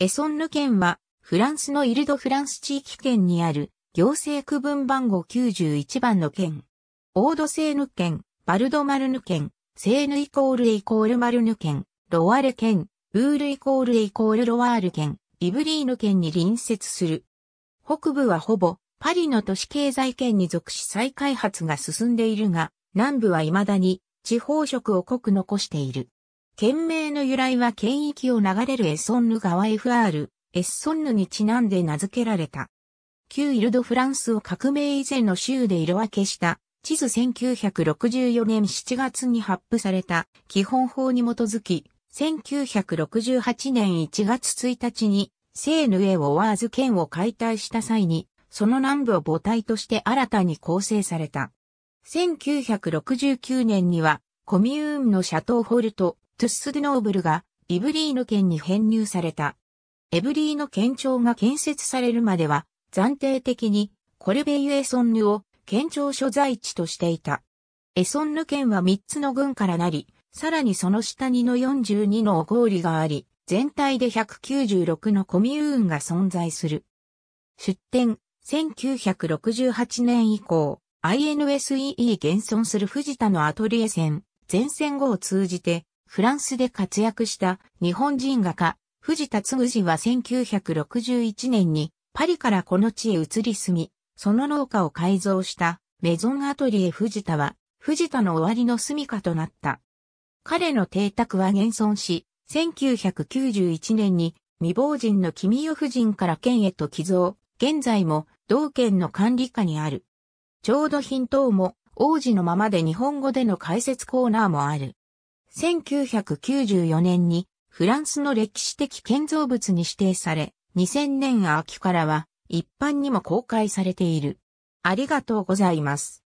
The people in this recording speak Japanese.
エソンヌ県は、フランスのイルドフランス地域圏にある、行政区分番号91番の県。オードセーヌ県、バルドマルヌ県、セーヌイコールイコールマルヌ県、ロワール県、ブールイコールイコールロワール県、イブリーヌ県に隣接する。北部はほぼ、パリの都市経済圏に属し再開発が進んでいるが、南部は未だに地方色を濃く残している。県名の由来は県域を流れるエソンヌ川 FR、エッソンヌにちなんで名付けられた。旧イルドフランスを革命以前の州で色分けした地図1964年7月に発布された基本法に基づき、1968年1月1日にセーヌエ・オワーズ県を解体した際に、その南部を母体として新たに構成された。1969年にはコミューンのシャトーホルト、トゥッス・デノーブルがイブリーヌ県に編入された。エブリーヌ県庁が建設されるまでは暫定的にコルベイユ・エソンヌを県庁所在地としていた。エソンヌ県は3つの郡からなり、さらにその下にの42のお氷があり、全体で196のコミューンが存在する。出展、1968年以降、INSEE 現存する藤田のアトリエ線、全線後を通じて、フランスで活躍した日本人画家、藤田嗣治は1961年にパリからこの地へ移り住み、その農家を改造したメゾンアトリエ藤田は、藤田の終わりの住処となった。彼の邸宅は現存し、1991年に未亡人の君代夫人から県へと寄贈、現在も同県の管理下にある。ちょうど品等も王子のままで日本語での解説コーナーもある。1994年にフランスの歴史的建造物に指定され、2000年秋からは一般にも公開されている。ありがとうございます。